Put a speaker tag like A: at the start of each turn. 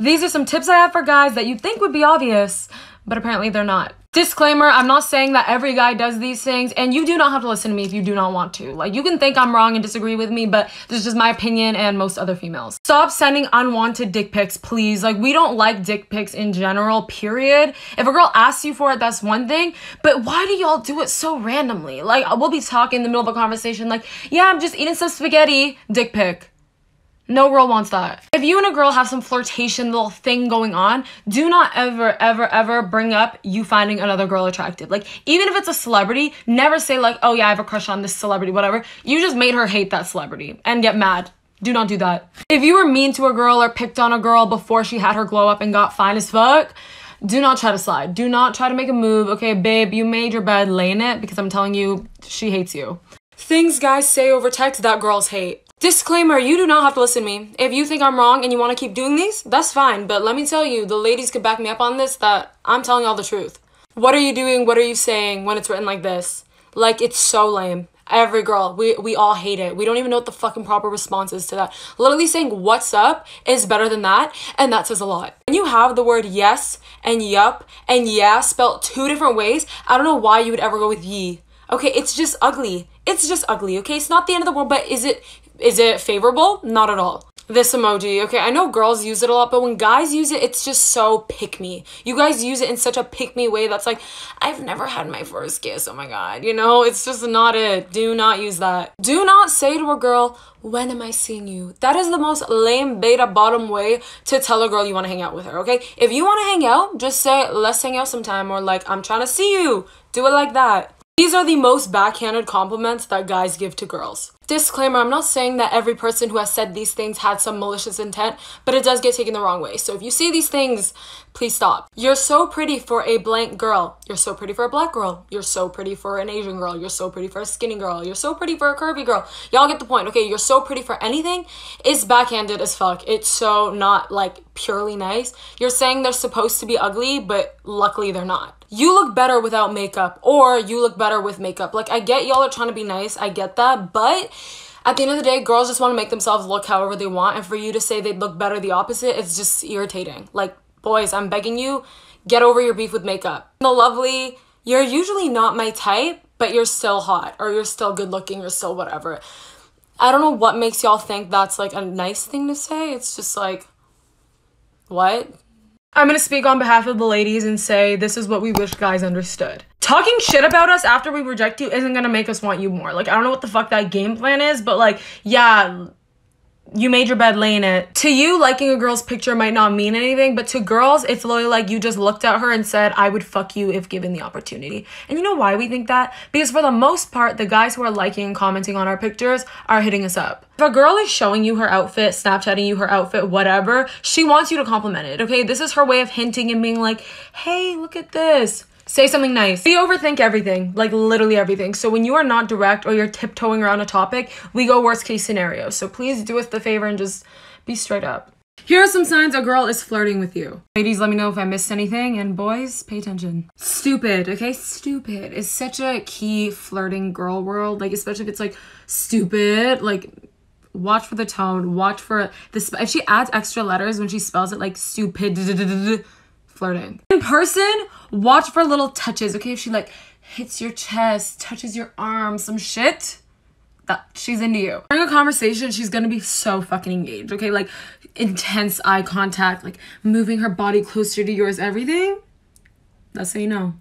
A: These are some tips I have for guys that you think would be obvious, but apparently they're not. Disclaimer, I'm not saying that every guy does these things, and you do not have to listen to me if you do not want to. Like, you can think I'm wrong and disagree with me, but this is just my opinion and most other females. Stop sending unwanted dick pics, please. Like, we don't like dick pics in general, period. If a girl asks you for it, that's one thing, but why do y'all do it so randomly? Like, we'll be talking in the middle of a conversation, like, yeah, I'm just eating some spaghetti, dick pic. No girl wants that. If you and a girl have some flirtation little thing going on, do not ever, ever, ever bring up you finding another girl attractive. Like, even if it's a celebrity, never say, like, oh yeah, I have a crush on this celebrity, whatever. You just made her hate that celebrity and get mad. Do not do that. If you were mean to a girl or picked on a girl before she had her glow up and got fine as fuck, do not try to slide. Do not try to make a move. Okay, babe, you made your bed, lay in it because I'm telling you, she hates you. Things guys say over text that girls hate. Disclaimer, you do not have to listen to me. If you think I'm wrong and you want to keep doing these, that's fine. But let me tell you, the ladies could back me up on this that I'm telling all the truth. What are you doing? What are you saying when it's written like this? Like, it's so lame. Every girl, we, we all hate it. We don't even know what the fucking proper response is to that. Literally saying what's up is better than that, and that says a lot. When you have the word yes and yup and yeah spelled two different ways, I don't know why you would ever go with ye. Okay, it's just ugly. It's just ugly, okay? It's not the end of the world, but is it is it favorable? Not at all. This emoji, okay, I know girls use it a lot, but when guys use it, it's just so pick me. You guys use it in such a pick me way that's like, I've never had my first kiss, oh my god, you know? It's just not it. Do not use that. Do not say to a girl, when am I seeing you? That is the most lame beta bottom way to tell a girl you want to hang out with her, okay? If you want to hang out, just say, let's hang out sometime, or like, I'm trying to see you. Do it like that. These are the most backhanded compliments that guys give to girls. Disclaimer, I'm not saying that every person who has said these things had some malicious intent, but it does get taken the wrong way. So if you see these things, please stop. You're so pretty for a blank girl. You're so pretty for a black girl. You're so pretty for an Asian girl. You're so pretty for a skinny girl. You're so pretty for a curvy girl. Y'all get the point. Okay, you're so pretty for anything is backhanded as fuck. It's so not like purely nice. You're saying they're supposed to be ugly, but luckily they're not you look better without makeup or you look better with makeup. Like, I get y'all are trying to be nice, I get that, but at the end of the day, girls just want to make themselves look however they want. And for you to say they look better the opposite, it's just irritating. Like, boys, I'm begging you, get over your beef with makeup. The lovely, you're usually not my type, but you're still hot or you're still good looking, or still whatever. I don't know what makes y'all think that's like a nice thing to say. It's just like, what? I'm gonna speak on behalf of the ladies and say this is what we wish guys understood. Talking shit about us after we reject you isn't gonna make us want you more. Like, I don't know what the fuck that game plan is, but like, yeah, you made your bed, lay in it. To you, liking a girl's picture might not mean anything, but to girls, it's literally like you just looked at her and said, I would fuck you if given the opportunity. And you know why we think that? Because for the most part, the guys who are liking and commenting on our pictures are hitting us up. If a girl is showing you her outfit, Snapchatting you her outfit, whatever, she wants you to compliment it, okay? This is her way of hinting and being like, hey, look at this Say something nice. We overthink everything, like literally everything. So when you are not direct or you're tiptoeing around a topic, we go worst case scenario. So please do us the favor and just be straight up. Here are some signs a girl is flirting with you. Ladies, let me know if I missed anything, and boys, pay attention. Stupid, okay? Stupid is such a key flirting girl world, like, especially if it's like stupid, like, watch for the tone, watch for the If she adds extra letters when she spells it like stupid, flirting. In person, Watch for little touches, okay? If she like hits your chest, touches your arm, some shit, that she's into you. During a conversation, she's gonna be so fucking engaged, okay? Like intense eye contact, like moving her body closer to yours, everything. That's how you know.